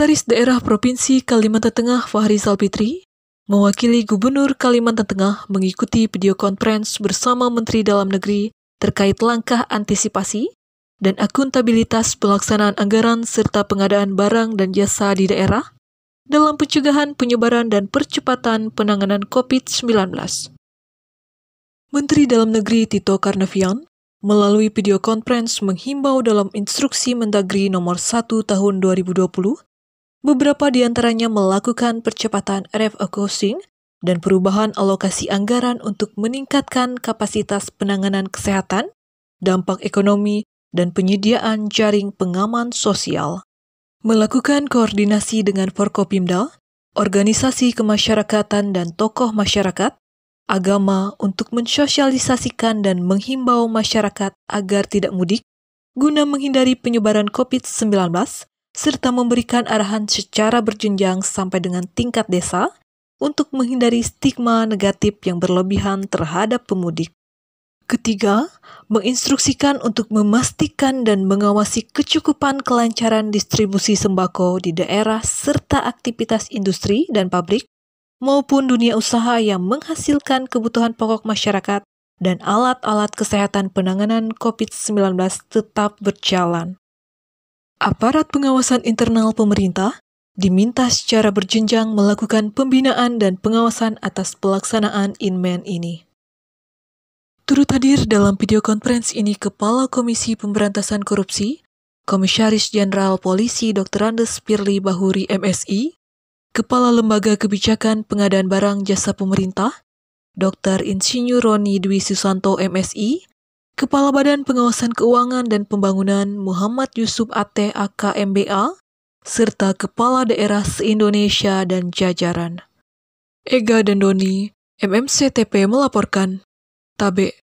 Sekretaris Daerah Provinsi Kalimantan Tengah Fahri Salpitri mewakili Gubernur Kalimantan Tengah mengikuti video conference bersama Menteri Dalam Negeri terkait langkah antisipasi dan akuntabilitas pelaksanaan anggaran serta pengadaan barang dan jasa di daerah dalam pencegahan penyebaran dan percepatan penanganan COVID-19. Menteri Dalam Negeri Tito Karnavian melalui video conference menghimbau dalam instruksi Mendagri nomor 1 tahun 2020 Beberapa di antaranya melakukan percepatan refocusing dan perubahan alokasi anggaran untuk meningkatkan kapasitas penanganan kesehatan, dampak ekonomi, dan penyediaan jaring pengaman sosial. Melakukan koordinasi dengan Forkopimda, organisasi kemasyarakatan dan tokoh masyarakat, agama untuk mensosialisasikan dan menghimbau masyarakat agar tidak mudik guna menghindari penyebaran COVID-19 serta memberikan arahan secara berjenjang sampai dengan tingkat desa untuk menghindari stigma negatif yang berlebihan terhadap pemudik. Ketiga, menginstruksikan untuk memastikan dan mengawasi kecukupan kelancaran distribusi sembako di daerah serta aktivitas industri dan pabrik maupun dunia usaha yang menghasilkan kebutuhan pokok masyarakat dan alat-alat kesehatan penanganan COVID-19 tetap berjalan. Aparat pengawasan internal pemerintah diminta secara berjenjang melakukan pembinaan dan pengawasan atas pelaksanaan Inmen ini. Turut hadir dalam video konferensi ini Kepala Komisi Pemberantasan Korupsi, Komisaris Jenderal Polisi Dr. Andes Pirli Bahuri MSI, Kepala Lembaga Kebijakan Pengadaan Barang Jasa Pemerintah, Dr. Insinyur Roni Dwi Susanto MSI, Kepala Badan Pengawasan Keuangan dan Pembangunan Muhammad Yusuf Ate AKMBA, serta Kepala Daerah se-Indonesia dan jajaran. Ega dan Doni, MMCTP melaporkan. Tabe.